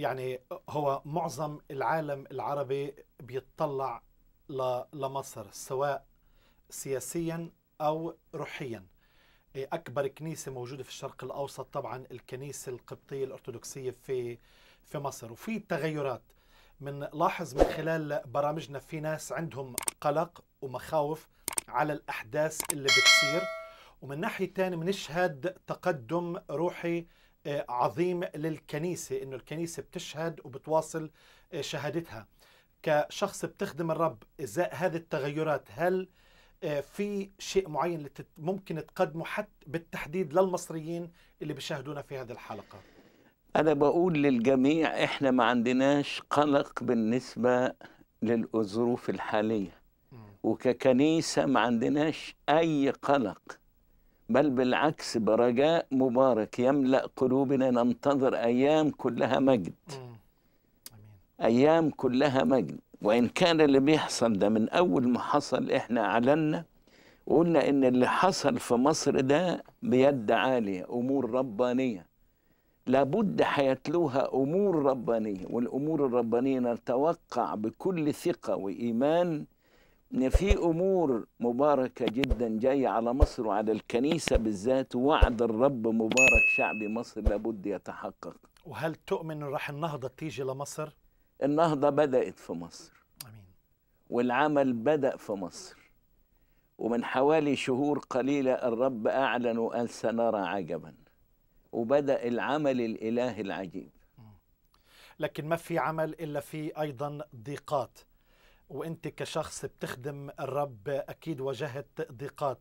يعني هو معظم العالم العربي بيتطلع لمصر سواء سياسيا أو روحيا إيه، أكبر كنيسة موجودة في الشرق الأوسط طبعا الكنيسة القبطية الأرثوذكسية في في مصر وفي تغيرات من لاحظ من خلال برامجنا في ناس عندهم قلق ومخاوف على الأحداث اللي بتصير ومن ناحية ثانيه بنشهد تقدم روحي عظيم للكنيسة إنه الكنيسة بتشهد وبتواصل آه، شهادتها كشخص بتخدم الرب إزاء هذه التغيرات هل آه، في شيء معين ممكن تقدمه حتى بالتحديد للمصريين اللي بيشاهدونا في هذه الحلقة أنا بقول للجميع إحنا ما عندناش قلق بالنسبة للظروف الحالية وككنيسة ما عندناش أي قلق بل بالعكس برجاء مبارك يملأ قلوبنا ننتظر أيام كلها مجد أيام كلها مجد وإن كان اللي بيحصل ده من أول ما حصل إحنا أعلنا وقلنا إن اللي حصل في مصر ده بيد عالية أمور ربانية لابد هيتلوها أمور ربانية والأمور الربانية نتوقع بكل ثقة وإيمان ان في امور مباركه جدا جايه على مصر وعلى الكنيسه بالذات وعد الرب مبارك شعب مصر لابد يتحقق وهل تؤمن راح النهضه تيجي لمصر النهضه بدات في مصر امين والعمل بدا في مصر ومن حوالي شهور قليله الرب اعلن وقال سنرى عجبا وبدا العمل الالهي العجيب لكن ما في عمل الا في ايضا ضيقات وانت كشخص بتخدم الرب اكيد واجهت ضيقات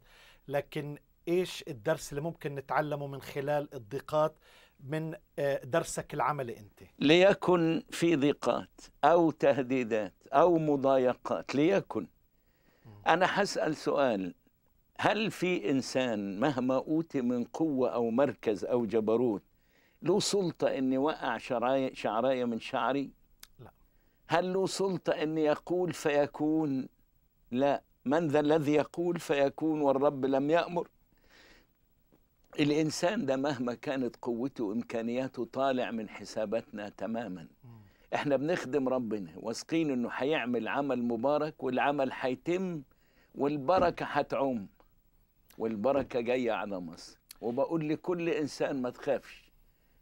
لكن ايش الدرس اللي ممكن نتعلمه من خلال الضيقات من آه، درسك العملي انت ليكن في ضيقات او تهديدات او مضايقات ليكن انا حسال سؤال هل في انسان مهما اوتي من قوه او مركز او جبروت له سلطه اني وقع شعرايه من شعري هل له سلطة أن يقول فيكون لا من ذا الذي يقول فيكون والرب لم يأمر الإنسان ده مهما كانت قوته وإمكانياته طالع من حساباتنا تماما احنا بنخدم ربنا واثقين انه هيعمل عمل مبارك والعمل هيتم والبركه هتعم والبركه جايه على مصر وبقول لكل انسان ما تخافش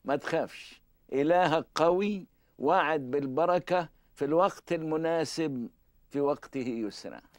ما تخافش الهك قوي وعد بالبركه في الوقت المناسب في وقته يسرا